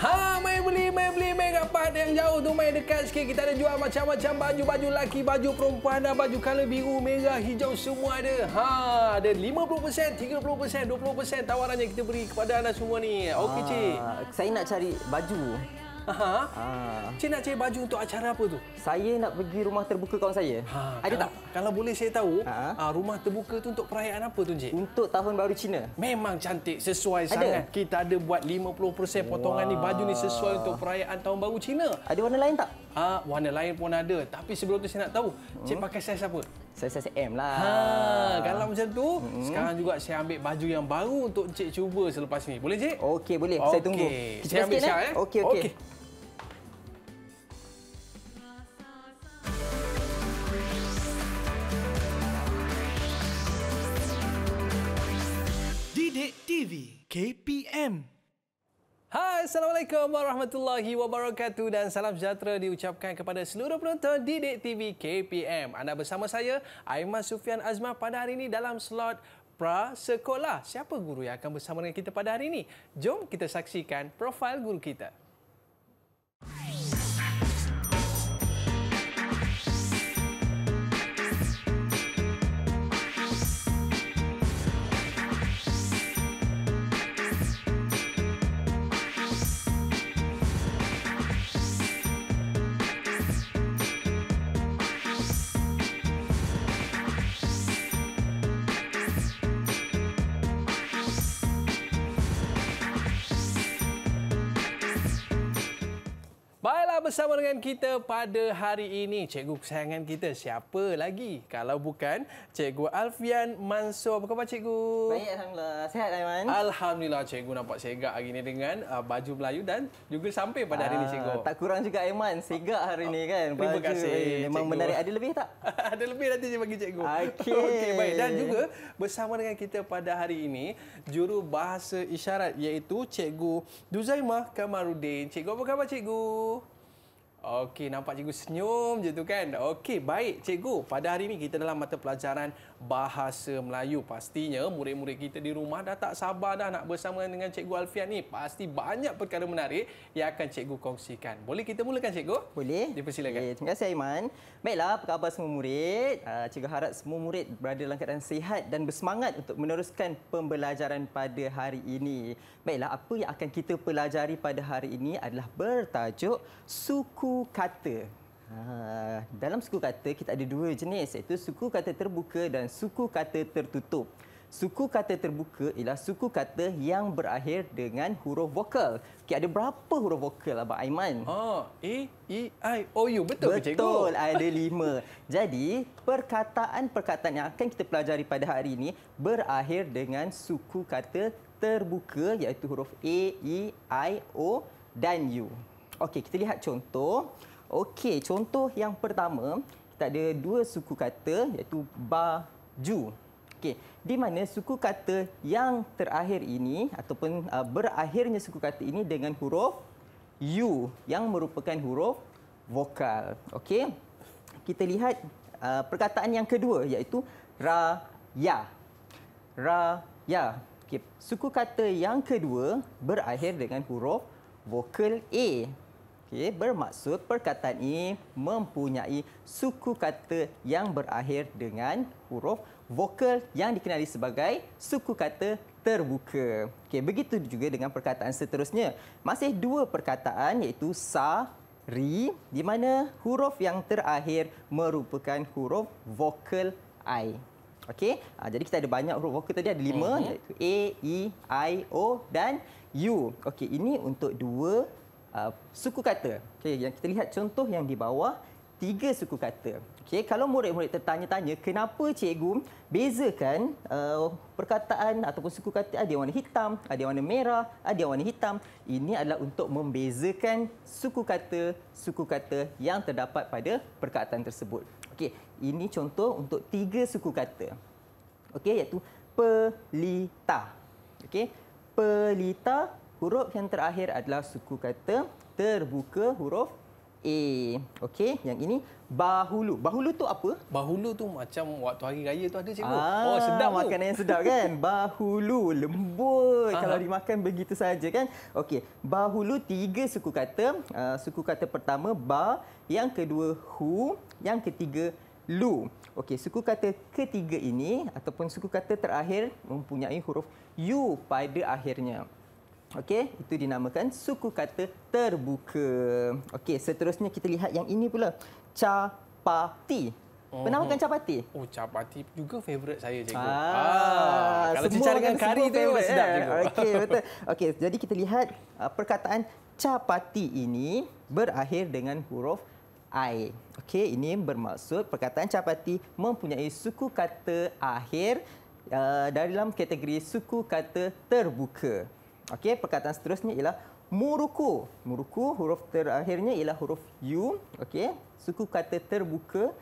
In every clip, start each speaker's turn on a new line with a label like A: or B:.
A: Ha, main beli, main beli, main rapat yang jauh tu main dekat sikit. Kita ada jual macam-macam baju-baju lelaki, baju perempuan dan baju color biru, merah, hijau semua ada. Ha, ada 50%, 30%, 20% yang kita beri kepada anda semua ni. Okey, ha, cik. Saya nak cari baju. Ha. Cik nak cari baju untuk acara apa tu? Saya nak pergi rumah terbuka kawan saya. Ha. Ada kalau, tak? Kalau boleh saya tahu, ha. Ah, rumah terbuka tu untuk perayaan apa tu, Cik? Untuk Tahun Baru Cina. Memang cantik, sesuai ada. sangat. Kita ada buat 50% potongan ni baju ni sesuai untuk perayaan Tahun Baru Cina. Ada warna lain tak? Ha, warna lain pun ada. Tapi sebelum tu saya nak tahu, hmm. Cik pakai saiz apa? Saya saiz M lah. Ha, kalau macam tu, hmm. sekarang juga saya ambil baju yang baru untuk Cik cuba selepas ni. Boleh, Cik? Okey, boleh. Okay. Saya tunggu. Kita saya ambil sekejap eh? eh. Okey, okey. Okay. KPM. Hai, Assalamualaikum warahmatullahi wabarakatuh dan salam sejahtera diucapkan kepada seluruh penonton di Didik TV KPM. Anda bersama saya, Aiman Sufian Azmah pada hari ini dalam slot Pra Sekolah. Siapa guru yang akan bersama dengan kita pada hari ini? Jom kita saksikan profil guru kita. bersama dengan kita pada hari ini cikgu kesayangan kita siapa lagi kalau bukan cikgu Alfian Mansor. Apa khabar cikgu? Baik alhamdulillah. Sihat Aiman? Alhamdulillah cikgu nampak segak hari ini dengan uh, baju Melayu dan juga sampai pada Aa, hari ini ah, cikgu. Tak kurang juga Aiman segak hari ini kan. Baju. kasih. Eh, memang cikgu. menarik ada lebih tak? ada lebih nanti saya bagi cikgu. Okey. Okey baik dan juga bersama dengan kita pada hari ini juru bahasa isyarat iaitu cikgu Duzaimah Kamarudin. Cikgu apa khabar cikgu? Okey, nampak cikgu senyum je tu kan. Okey, baik cikgu. Pada hari ini kita dalam mata pelajaran bahasa Melayu. Pastinya murid-murid kita di rumah dah tak sabar dah nak bersama dengan Cikgu Alfian ni. Pasti banyak perkara menarik yang akan Cikgu kongsikan. Boleh kita mulakan Cikgu? Boleh.
B: Dipersilakan. Okay, terima kasih Aiman. Baiklah, apa khabar semua murid? Ah, Cikgu harap semua murid berada dalam keadaan sihat dan bersemangat untuk meneruskan pembelajaran pada hari ini. Baiklah, apa yang akan kita pelajari pada hari ini adalah bertajuk Suku Kata. Ah, dalam suku kata kita ada dua jenis iaitu suku kata terbuka dan suku kata tertutup. Suku kata terbuka ialah suku kata yang berakhir dengan huruf vokal. Okey ada berapa huruf vokal abang Aiman? oh, A, E, I, O, U. Betul, Betul ke cikgu? Betul, ada lima. Jadi, perkataan-perkataan yang akan kita pelajari pada hari ini berakhir dengan suku kata terbuka iaitu huruf A, E, I, O dan U. Okey, kita lihat contoh. Okey, contoh yang pertama, kita ada dua suku kata iaitu baju. Okey, di mana suku kata yang terakhir ini ataupun uh, berakhirnya suku kata ini dengan huruf u yang merupakan huruf vokal. Okey. Kita lihat uh, perkataan yang kedua iaitu raya. Raya. Okey, suku kata yang kedua berakhir dengan huruf vokal a. Okey, bermaksud perkataan ini mempunyai suku kata yang berakhir dengan huruf vokal yang dikenali sebagai suku kata terbuka. Okey, begitu juga dengan perkataan seterusnya. Masih dua perkataan iaitu sa ri di mana huruf yang terakhir merupakan huruf vokal i. Okey, ah, jadi kita ada banyak huruf vokal tadi ada lima mhm. iaitu a, e, i, o dan u. Okey, ini untuk dua uh, suku kata. Okey, yang kita lihat contoh yang di bawah tiga suku kata. Okey, kalau murid-murid tertanya-tanya kenapa cikgu bezakan uh, perkataan ataupun suku kata ada ah, yang warna hitam, ada ah, yang warna merah, ada ah, yang warna hitam, ini adalah untuk membezakan suku kata suku kata yang terdapat pada perkataan tersebut. Okey, ini contoh untuk tiga suku kata. Okey, iaitu pelita. Okey, pelita, huruf yang terakhir adalah suku kata terbuka huruf A. Okey, yang ini bahulu. Bahulu tu apa? Bahulu tu macam waktu hari raya tu ada cikgu. Ah, oh, sedap makanan tu. yang sedap kan? Bahulu, lembut. Kalau dimakan begitu saja kan? Okey, bahulu tiga suku kata. Uh, suku kata pertama ba, yang kedua hu, yang ketiga lu. Okey, suku kata ketiga ini ataupun suku kata terakhir mempunyai huruf u pada akhirnya. Okey, itu dinamakan suku kata terbuka. Okey, seterusnya kita lihat yang ini pula. Capati. Mhm. Pernah makan capati? Oh,
A: capati juga favorite saya, cikgu. Ah, ah kalau semua cecah dengan kari tu memang sedap, cikgu. Okey, betul.
B: Okey, jadi kita lihat ah, perkataan capati ini berakhir dengan huruf I. Okey, ini bermaksud perkataan capati mempunyai suku kata akhir uh, dari dalam kategori suku kata terbuka. Okey, perkataan seterusnya ialah muruku. Muruku huruf terakhirnya ialah huruf u. Okey, suku kata terbuka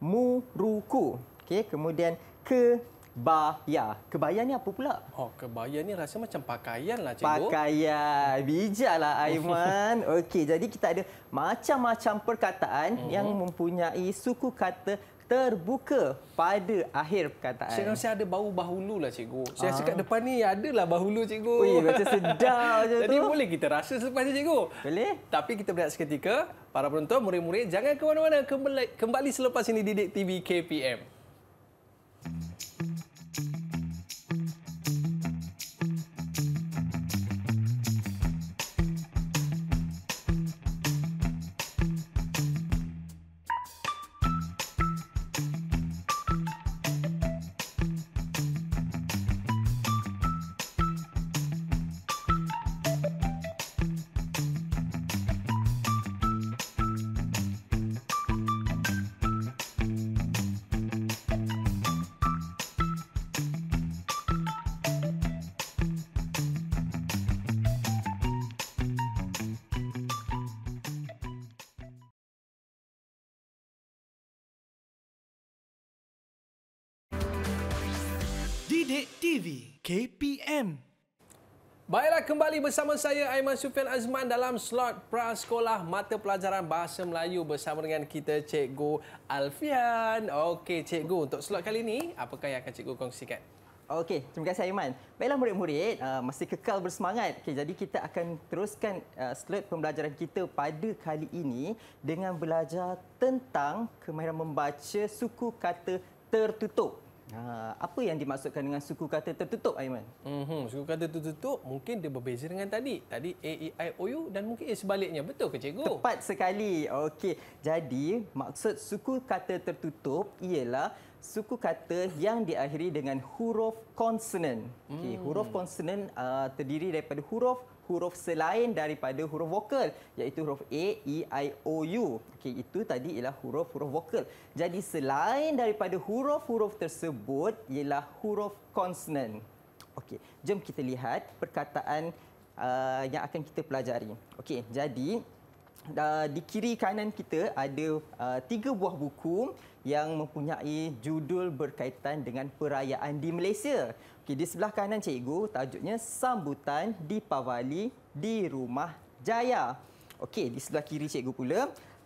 B: muruku. Okey, kemudian ke Baya. Kebaya ni apa pula?
A: Oh, kebaya ni rasa macam pakaian lah, cikgu.
B: Pakaian. Bijaklah, Aiman. Okey, jadi kita ada macam-macam perkataan mm-hmm. yang mempunyai suku kata terbuka pada akhir perkataan. Saya rasa
A: ada bau bahulu lah cikgu. Saya ha. Ah. rasa depan ni ada lah bahulu cikgu. Iya macam sedap macam tu. Jadi boleh kita rasa selepas ni cikgu. Boleh. Tapi kita berehat seketika. Para penonton, murid-murid, jangan ke mana-mana. Kembali, kembali selepas ini di TV KPM. Pendek TV KPM Baiklah kembali bersama saya Aiman Sufian Azman dalam slot prasekolah mata pelajaran Bahasa Melayu bersama dengan kita Cikgu Alfian. Okey Cikgu untuk slot kali ini apakah yang akan Cikgu kongsikan?
B: Okey, terima kasih Aiman. Baiklah murid-murid, uh, masih kekal bersemangat. Okay, jadi kita akan teruskan uh, slot pembelajaran kita pada kali ini dengan belajar tentang kemahiran membaca suku kata tertutup. Ah, apa yang dimaksudkan dengan suku kata tertutup Aiman? Mm-hmm. Suku kata tertutup mungkin dia berbeza dengan
A: tadi. Tadi A E I O U dan mungkin A sebaliknya. Betul ke cikgu?
B: Tepat sekali. Okey. Jadi maksud suku kata tertutup ialah suku kata yang diakhiri dengan huruf konsonan. Okay, hmm. huruf konsonan uh, ah, terdiri daripada huruf huruf selain daripada huruf vokal iaitu huruf A, E, I, O, U. Okey, itu tadi ialah huruf-huruf vokal. Jadi selain daripada huruf-huruf tersebut ialah huruf konsonan. Okey, jom kita lihat perkataan uh, yang akan kita pelajari. Okey, jadi di kiri kanan kita ada uh, tiga buah buku yang mempunyai judul berkaitan dengan perayaan di Malaysia. Okey, di sebelah kanan cikgu tajuknya Sambutan di Pavali di Rumah Jaya. Okey, di sebelah kiri cikgu pula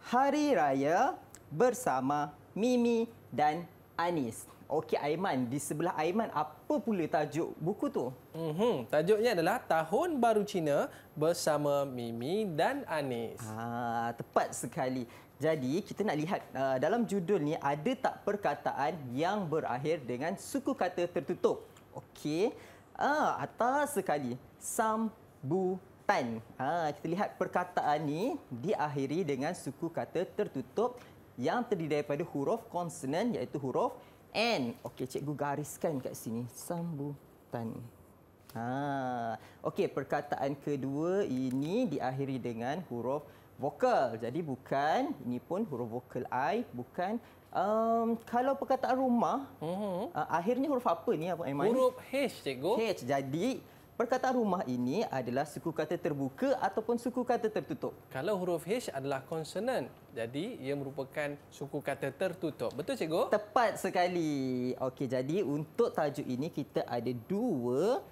B: Hari Raya bersama Mimi dan Anis. Okey Aiman, di sebelah Aiman apa pula tajuk buku tu?
A: Mhm, tajuknya adalah Tahun Baru Cina bersama Mimi dan Anis. Ah, tepat sekali.
B: Jadi, kita nak lihat uh, dalam judul ni ada tak perkataan yang berakhir dengan suku kata tertutup. Okey. Ah, atas sekali. Sambu Sambutan. Ah, kita lihat perkataan ni diakhiri dengan suku kata tertutup yang terdiri daripada huruf konsonan iaitu huruf N. Okey, cikgu gariskan kat sini. Sambutan. Ha. Okey, perkataan kedua ini diakhiri dengan huruf vokal. Jadi bukan ini pun huruf vokal I, bukan Um, kalau perkataan rumah, mm-hmm. uh, akhirnya huruf apa ni? Huruf
A: H, cikgu.
B: H, jadi Perkataan rumah ini adalah suku kata terbuka ataupun suku kata tertutup.
A: Kalau huruf H adalah konsonan, jadi ia merupakan suku kata tertutup. Betul, cikgu?
B: Tepat sekali. Okey, jadi untuk tajuk ini kita ada dua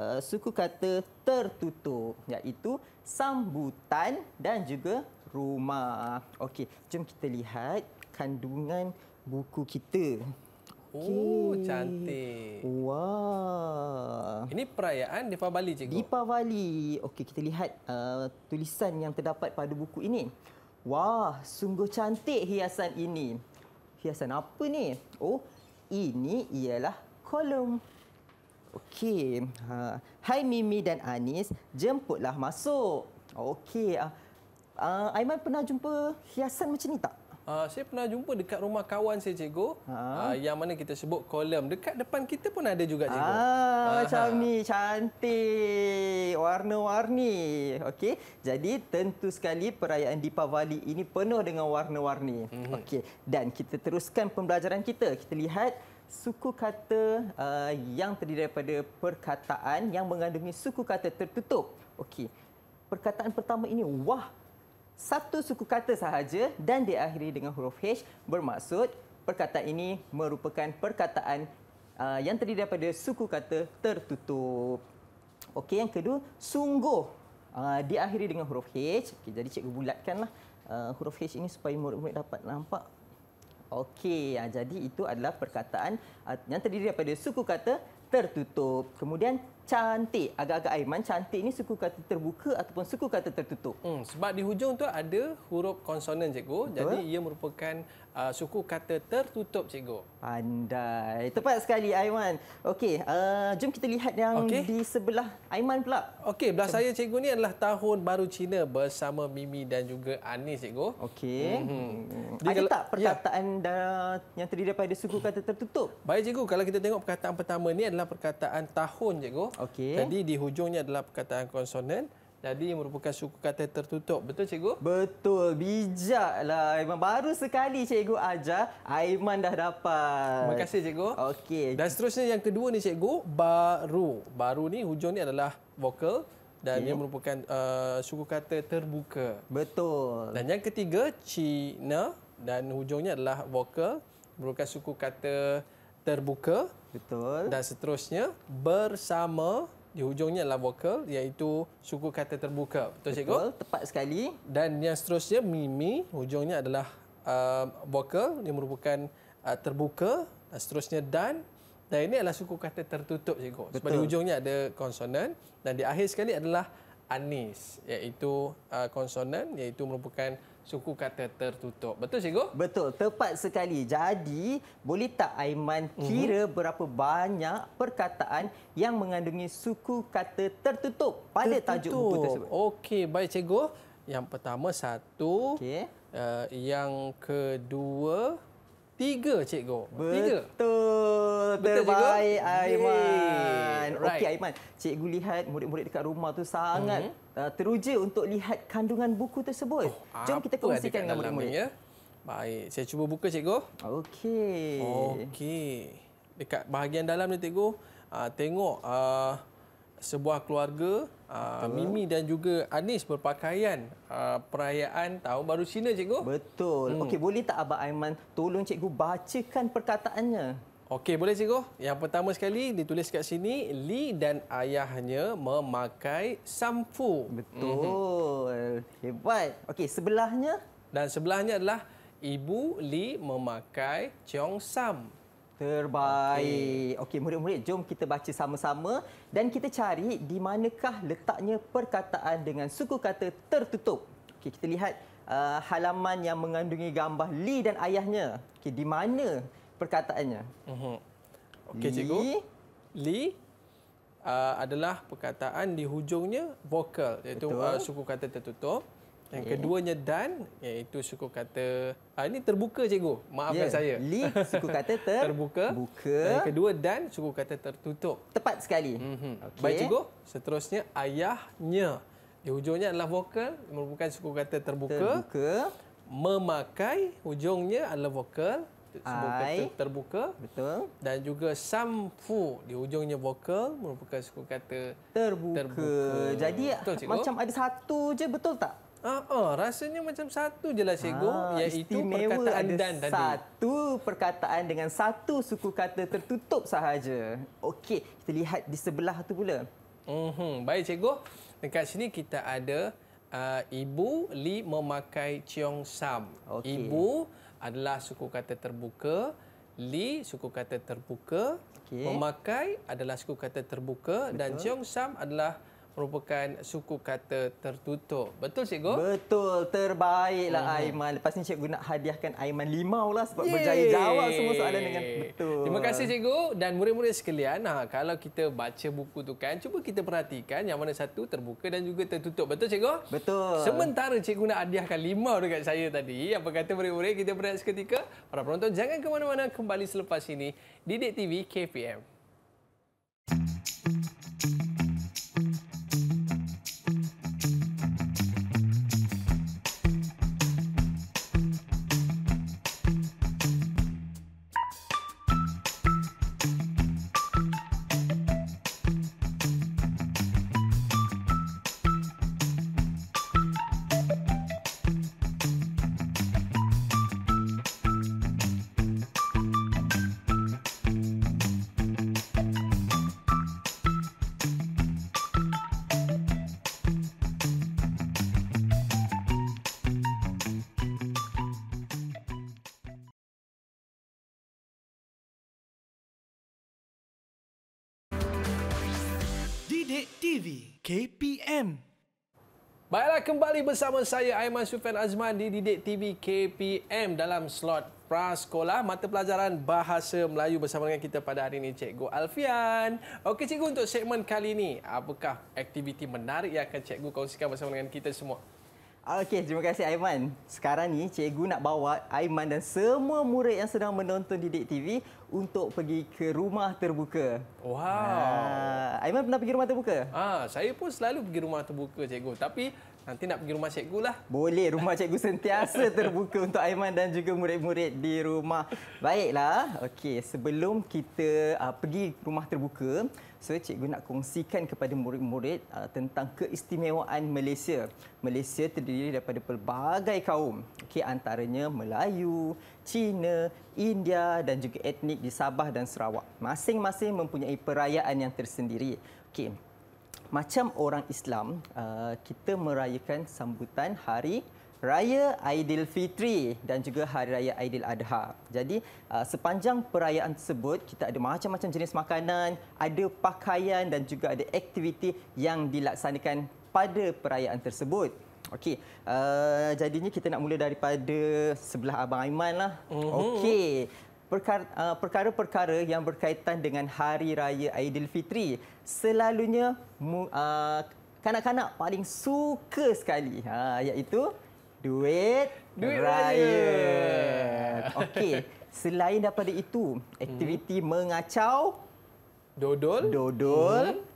B: uh, suku kata tertutup, iaitu sambutan dan juga rumah. Okey, jom kita lihat kandungan buku kita.
A: Oh,
B: cantik. Wah.
A: Ini perayaan Deepavali, cikgu.
B: Deepavali. Okey, kita lihat uh, tulisan yang terdapat pada buku ini. Wah, sungguh cantik hiasan ini. Hiasan apa ni? Oh, ini ialah kolom. Okey. Ha. Hai Mimi dan Anis, jemputlah masuk. Okey. Uh, Aiman pernah jumpa hiasan macam
A: ni tak? Uh, saya pernah jumpa dekat rumah kawan saya cikgu uh, yang mana kita sebut kolam dekat depan kita pun ada juga cikgu. Ah, ah macam
B: ni cantik warna-warni. Okey. Jadi tentu sekali perayaan Deepavali ini penuh dengan warna-warni. Mm -hmm. Okey. Dan kita teruskan pembelajaran kita. Kita lihat suku kata uh, yang terdiri daripada perkataan yang mengandungi suku kata tertutup. Okey. Perkataan pertama ini wah satu suku kata sahaja dan diakhiri dengan huruf H bermaksud perkataan ini merupakan perkataan uh, yang terdiri daripada suku kata tertutup. Okey, yang kedua, sungguh uh, diakhiri dengan huruf H. Okay, jadi cikgu bulatkanlah uh, huruf H ini supaya murid-murid dapat nampak. Okey, uh, jadi itu adalah perkataan yang terdiri daripada suku kata tertutup. Kemudian cantik agak-agak Aiman cantik ni suku kata terbuka ataupun suku kata tertutup hmm,
A: sebab di hujung tu ada huruf konsonan cikgu Betul. jadi ia merupakan uh, suku kata tertutup cikgu
B: pandai tepat sekali Aiman okey uh, jom kita lihat yang okay. di sebelah Aiman pula
A: okey belah saya cikgu ni adalah tahun baru Cina bersama Mimi dan juga Anis cikgu okey hmm ada kalau, tak
B: ya. perkataan ya. yang terdiri daripada suku kata tertutup
A: baik cikgu kalau kita tengok perkataan pertama ni adalah perkataan tahun cikgu Okey. Tadi di hujungnya adalah perkataan konsonan. Jadi merupakan suku kata tertutup. Betul cikgu? Betul. Bijaklah Aiman. Baru sekali cikgu ajar, Aiman dah dapat. Terima kasih cikgu. Okey. Dan seterusnya yang kedua ni cikgu, baru. Baru ni hujung ni adalah vokal dan okay. ia merupakan uh, suku kata terbuka. Betul. Dan yang ketiga, Cina dan hujungnya adalah vokal merupakan suku kata terbuka betul dan seterusnya bersama di hujungnya adalah vokal iaitu suku kata terbuka betul, betul cikgu betul tepat sekali dan yang seterusnya mimi hujungnya adalah uh, vokal yang merupakan uh, terbuka dan seterusnya dan dan ini adalah suku kata tertutup cikgu betul. di hujungnya ada konsonan dan di akhir sekali adalah anis iaitu uh, konsonan iaitu merupakan suku kata tertutup. Betul cikgu? Betul, tepat sekali. Jadi, boleh tak Aiman mhm. kira mm-hmm. berapa
B: banyak perkataan yang mengandungi suku kata tertutup pada tertutup. tajuk buku tersebut?
A: Okey, baik cikgu. Yang pertama satu. Okey. Uh, yang kedua, Tiga cikgu. Tiga.
B: Betul. Terbaik Aiman. Right. Okey Aiman. Cikgu lihat murid-murid dekat rumah tu sangat mm-hmm. uh, teruja untuk lihat kandungan buku tersebut. Oh, Jom kita kongsikan dengan murid-murid. Ya?
A: Baik, saya cuba buka cikgu. Okey. Okey. Dekat bahagian dalam ni cikgu, uh, tengok uh, sebuah keluarga ah, Betul. Mimi dan juga Anis berpakaian ah, perayaan tahun baru Cina cikgu. Betul. Hmm. Okey boleh tak abah Aiman tolong cikgu bacakan perkataannya? Okey boleh cikgu. Yang pertama sekali ditulis kat sini Li dan ayahnya memakai samfu. Betul. Hmm. Hebat. Okey sebelahnya dan sebelahnya adalah ibu Li memakai cheongsam. Terbaik.
B: Okey, okay, murid-murid, jom kita baca sama-sama dan kita cari di manakah letaknya perkataan dengan suku kata tertutup. Okey, kita lihat uh, halaman yang mengandungi gambar Li dan ayahnya. Okey, di mana perkataannya? Mhm.
A: Okey, cikgu. Li uh, adalah perkataan di hujungnya vokal iaitu uh, suku kata tertutup. Yang keduanya dan iaitu suku kata ah, ini terbuka cikgu. Maafkan yeah. saya. Li suku kata ter- terbuka. Buka. Yang kedua dan suku kata tertutup. Tepat sekali. mm Okay. Baik cikgu. Seterusnya ayahnya. Di hujungnya adalah vokal merupakan suku kata terbuka. Terbuka. Memakai hujungnya adalah vokal suku I. kata terbuka. Betul. Dan juga samfu di hujungnya vokal merupakan suku kata terbuka. terbuka. Jadi betul, macam ada satu
B: je betul tak?
A: Ah, uh rasanya macam satu je lah cikgu ah, iaitu perkataan ada dan tadi. Satu
B: perkataan dengan satu suku kata tertutup sahaja. Okey, kita lihat di sebelah tu pula.
A: Hmm, baik cikgu. Dekat sini kita ada uh, ibu li memakai ciong sam. Okay. Ibu adalah suku kata terbuka, li suku kata terbuka, okay. memakai adalah suku kata terbuka Betul. dan ciong sam adalah merupakan suku kata tertutup. Betul, Cikgu?
B: Betul. Terbaiklah, uh Aiman. Lepas ini Cikgu nak hadiahkan Aiman limau lah sebab Yeay. berjaya jawab semua soalan dengan betul. Terima kasih,
A: Cikgu. Dan murid-murid sekalian, ha, kalau kita baca buku tu kan, cuba kita perhatikan yang mana satu terbuka dan juga tertutup. Betul, Cikgu? Betul. Sementara Cikgu nak hadiahkan limau dekat saya tadi, apa kata murid-murid kita berehat seketika? Para penonton, jangan ke mana-mana. Kembali selepas ini, Didik TV KPM. Bidik TV KPM Baiklah kembali bersama saya Aiman Sufian Azman di Didik TV KPM dalam slot prasekolah mata pelajaran bahasa Melayu bersama dengan kita pada hari ini Cikgu Alfian. Okey cikgu untuk segmen kali ini apakah aktiviti menarik yang akan cikgu kongsikan bersama dengan kita semua?
B: Okey, terima kasih Aiman. Sekarang ni cikgu nak bawa Aiman dan semua murid yang sedang menonton Didik TV untuk pergi ke rumah terbuka.
A: Wow. Ha,
B: Aiman pernah pergi rumah terbuka?
A: Ah, ha, saya pun selalu pergi rumah terbuka cikgu. Tapi nanti nak pergi rumah cikgu lah.
B: Boleh, rumah cikgu sentiasa terbuka untuk Aiman dan juga murid-murid di rumah. Baiklah. Okay, sebelum kita uh, pergi rumah terbuka, So cikgu nak kongsikan kepada murid-murid uh, tentang keistimewaan Malaysia. Malaysia terdiri daripada pelbagai kaum. Okey antaranya Melayu, Cina, India dan juga etnik di Sabah dan Sarawak. Masing-masing mempunyai perayaan yang tersendiri. Okey. Macam orang Islam, uh, kita merayakan sambutan hari Raya Aidilfitri dan juga Hari Raya Aidil Adha. Jadi uh, sepanjang perayaan tersebut kita ada macam-macam jenis makanan, ada pakaian dan juga ada aktiviti yang dilaksanakan pada perayaan tersebut. Okey, uh, jadinya kita nak mula daripada sebelah Abang Aiman lah. Mm-hmm. Okey, Perkar- uh, perkara-perkara yang berkaitan dengan Hari Raya Aidilfitri selalunya uh, kanak-kanak paling suka sekali, uh, iaitu duit, duit raya. raya. Okey, selain daripada itu, aktiviti hmm. mengacau dodol. Dodol. Hmm.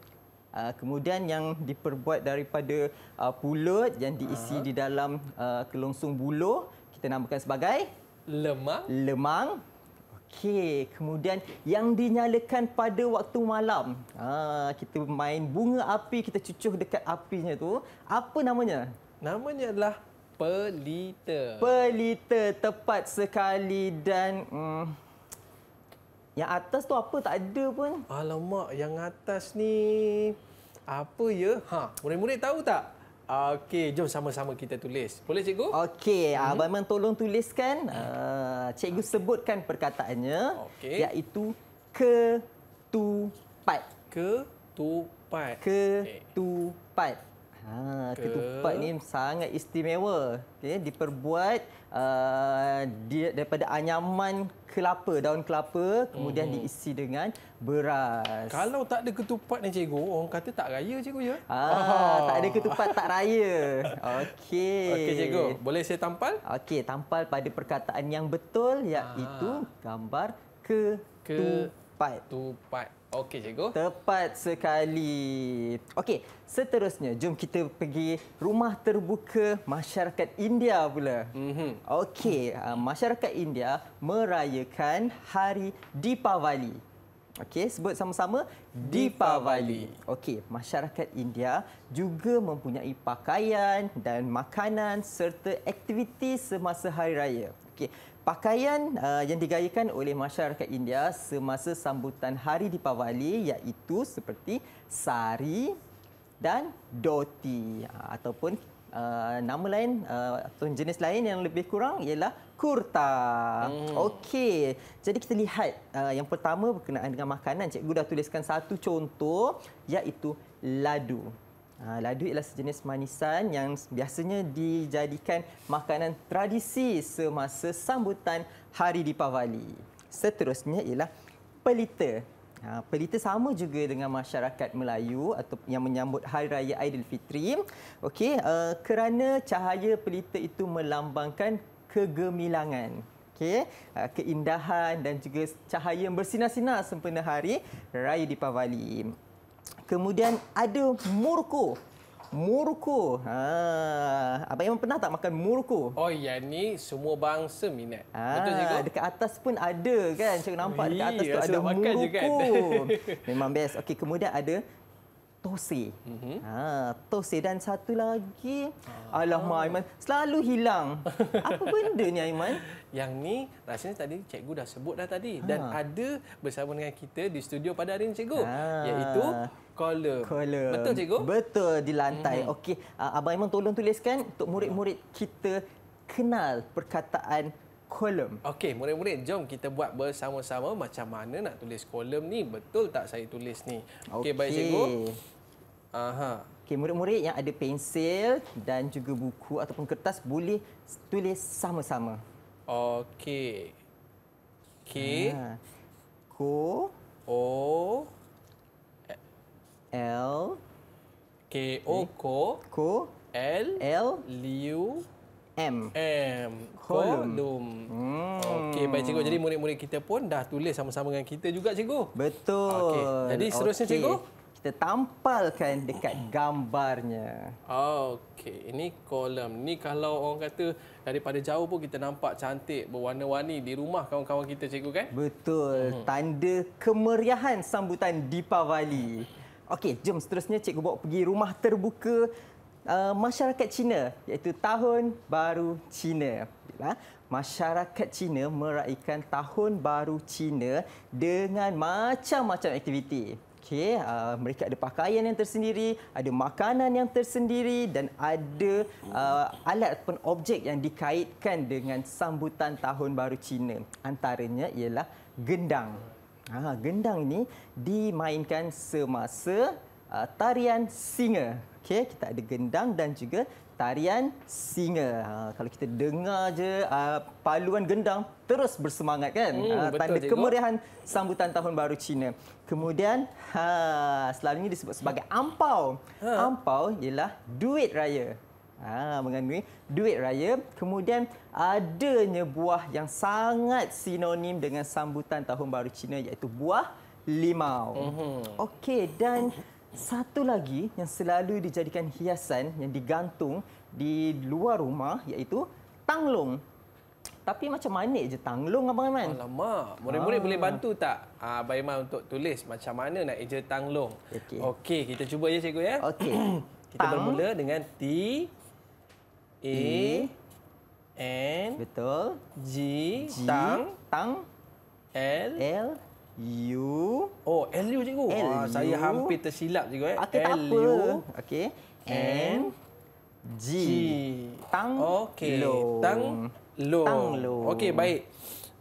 B: Uh, kemudian yang diperbuat daripada uh, pulut yang diisi uh. di dalam uh, kelongsong buluh kita namakan sebagai lemang. Lemang. Okey, kemudian yang dinyalakan pada waktu malam. Ha, kita main bunga api, kita cucuk dekat apinya tu. Apa namanya? Namanya adalah
A: Pelita.
B: Pelita tepat sekali dan mm, yang atas tu apa tak ada
A: pun. Alamak, yang atas ni apa ya? Ha, murid-murid tahu tak? Okey, jom sama-sama kita tulis. Boleh cikgu?
B: Okey, hmm. Ah, Abang Iman tolong tuliskan. Uh, cikgu okay. sebutkan perkataannya okay. iaitu Ke Ketupat. Ketupat. Okay. Ha, ketupat ni sangat istimewa. Okey, diperbuat uh, di, daripada anyaman kelapa, daun kelapa, kemudian hmm. diisi dengan beras. Kalau tak ada ketupat ni cikgu, orang kata tak raya cikgu ya. Ha, ah. tak ada ketupat tak raya. Okey. Okey cikgu, boleh saya tampal? Okey, tampal pada perkataan yang betul iaitu ah. gambar ketupat. Ketupat. Okey, cikgu. Tepat sekali. Okey, seterusnya, jom kita pergi rumah terbuka masyarakat India pula. Mhm. Okey, ah, masyarakat India merayakan hari Deepavali. Okey, sebut sama-sama. Deepavali. Okey, masyarakat India juga mempunyai pakaian dan makanan serta aktiviti semasa hari raya. Okey, Pakaian uh, yang digayakan oleh masyarakat India semasa sambutan Hari Dipawali, iaitu seperti sari dan dhoti uh, ataupun uh, nama lain uh, atau jenis lain yang lebih kurang ialah kurta. Hmm. Okey. Jadi kita lihat uh, yang pertama berkenaan dengan makanan. Cikgu dah tuliskan satu contoh iaitu ladu. Ladu ah, ialah lah sejenis manisan yang biasanya dijadikan makanan tradisi semasa sambutan Hari Dipavali. Seterusnya ialah pelita. Ah, pelita sama juga dengan masyarakat Melayu atau yang menyambut Hari Raya Aidilfitri. Okey, ah, kerana cahaya pelita itu melambangkan kegemilangan. Okay. keindahan dan juga cahaya yang bersinar-sinar sempena hari Raya Dipavali. Kemudian ada murko. Murko. Ha. Abang Iman pernah tak makan murko?
A: Oh, ya, ni semua bangsa minat. Ha. Betul cikgu? Dekat
B: atas pun ada kan. Cikgu nampak dekat atas tu ada murko. Memang best. Okey, kemudian ada tose. Mm -hmm. Ha, tose dan satu lagi.
A: Ha. Alamak, Aiman selalu hilang. Apa benda ni Aiman? Yang ni rasanya tadi cikgu dah sebut dah tadi ha. dan ada bersama dengan kita di studio pada hari ini cikgu ha. iaitu Column. Column. Betul cikgu?
B: Betul di lantai. Hmm. Okey, ah, Abang Iman tolong tuliskan untuk murid-murid kita kenal perkataan kolom.
A: Okey, murid-murid, jom kita buat bersama-sama macam mana nak tulis kolom ni. Betul tak saya tulis ni? Okey, okay. baik cikgu. Aha.
B: Okey, murid-murid yang ada pensil dan juga buku ataupun kertas boleh tulis sama-sama.
A: Okey. K. Ah. Ko. O. L K O K O L L U M M Kolum hmm. Okey baik cikgu jadi murid-murid kita pun dah tulis sama-sama dengan kita juga cikgu Betul okay. Jadi seterusnya cikgu
B: kita tampalkan dekat hmm. gambarnya.
A: Okey, ini kolam. Ni kalau orang kata daripada jauh pun kita nampak cantik berwarna-warni di rumah kawan-kawan kita cikgu kan?
B: Betul. Hmm. Tanda kemeriahan sambutan di Deepavali. Okey, jom seterusnya cikgu bawa pergi rumah terbuka uh, masyarakat Cina iaitu Tahun Baru Cina. Masyarakat Cina meraihkan Tahun Baru Cina dengan macam-macam aktiviti. Okay, uh, mereka ada pakaian yang tersendiri, ada makanan yang tersendiri dan ada uh, alat ataupun objek yang dikaitkan dengan sambutan Tahun Baru Cina. Antaranya ialah gendang. Ha, gendang ini dimainkan semasa uh, tarian singa. Okey, kita ada gendang dan juga tarian singa. Ha, kalau kita dengar je uh, paluan gendang terus bersemangat kan? Hmm, ha, tanda betul, kemeriahan cikgu. sambutan tahun baru Cina. Kemudian ha selalunya disebut sebagai ampau. Ha. Ampau ialah duit raya. Ha, mengenai duit raya. Kemudian adanya buah yang sangat sinonim dengan sambutan tahun baru Cina iaitu buah limau. Mhm. Okey dan satu lagi yang selalu dijadikan hiasan yang digantung di luar rumah iaitu tanglung. Tapi macam mana je tanglung Abang Iman. Alamak, murid-murid ah. boleh bantu
A: tak ah, Abang Iman untuk tulis macam mana nak eja tanglung? Okey, okay, kita cuba je cikgu ya. Okey. kita Tang. bermula dengan T. A, e, N betul
B: G, G tang tang L L U oh L U cikgu L, wah saya hampir tersilap cikgu eh okay, L U okey N G. G tang okey tang lo tang lo okey baik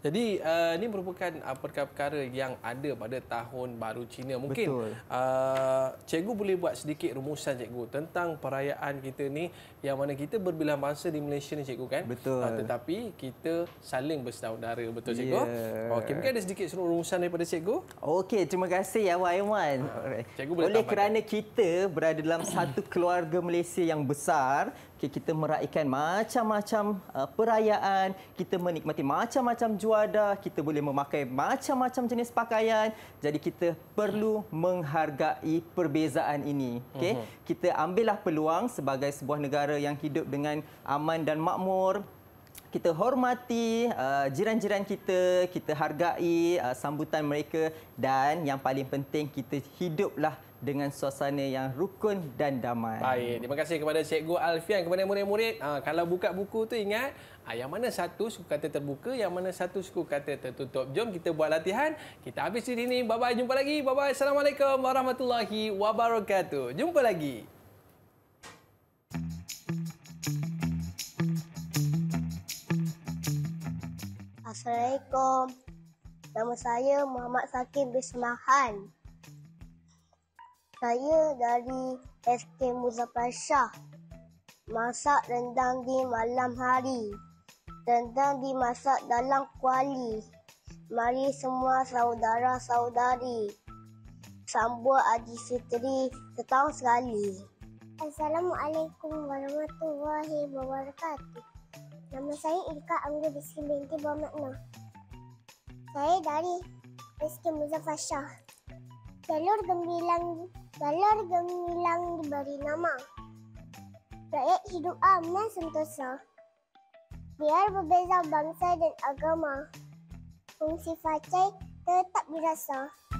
A: jadi uh, ini merupakan uh, perkara-perkara yang ada pada tahun baru Cina. Mungkin uh, cikgu boleh buat sedikit rumusan cikgu tentang perayaan kita ni yang mana kita berbilang bangsa di Malaysia ni cikgu kan. Betul. Uh, tetapi kita saling bersaudara betul cikgu. Yeah. Okey mungkin ada sedikit seluruh rumusan daripada cikgu.
B: Okey terima kasih ya Wan Aiman. Uh, cikgu boleh Oleh kerana kita berada dalam satu keluarga Malaysia yang besar Okay, kita meraihkan macam-macam uh, perayaan, kita menikmati macam-macam juada, kita boleh memakai macam-macam jenis pakaian. Jadi kita perlu menghargai perbezaan ini. Okay? Mm-hmm. Kita ambillah peluang sebagai sebuah negara yang hidup dengan aman dan makmur. Kita hormati uh, jiran-jiran kita, kita hargai uh, sambutan mereka dan yang paling penting kita hiduplah dengan suasana yang rukun dan damai. Baik, terima
A: kasih kepada Cikgu Alfian kepada murid-murid. Ha, kalau buka buku tu ingat, ha, yang mana satu suku kata terbuka, yang mana satu suku kata tertutup. Jom kita buat latihan. Kita habis di sini. Bye-bye, jumpa lagi. Bye-bye, Assalamualaikum warahmatullahi wabarakatuh. Jumpa lagi. Assalamualaikum. Nama saya Muhammad Sakim Bismahan. Saya dari SK Shah. Masak rendang di malam hari. Rendang dimasak dalam kuali. Mari semua saudara-saudari sambut Haji Fitri setahun sekali. Assalamualaikum warahmatullahi wabarakatuh. Nama saya Ilka Angga Bisri binti Bermakna. Saya dari SK Muzaffar Shah. Jalur gemilang, jalur gemilang diberi nama.
B: Rakyat hidup aman sentosa. Biar berbeza bangsa dan agama. Fungsi facai tetap dirasa.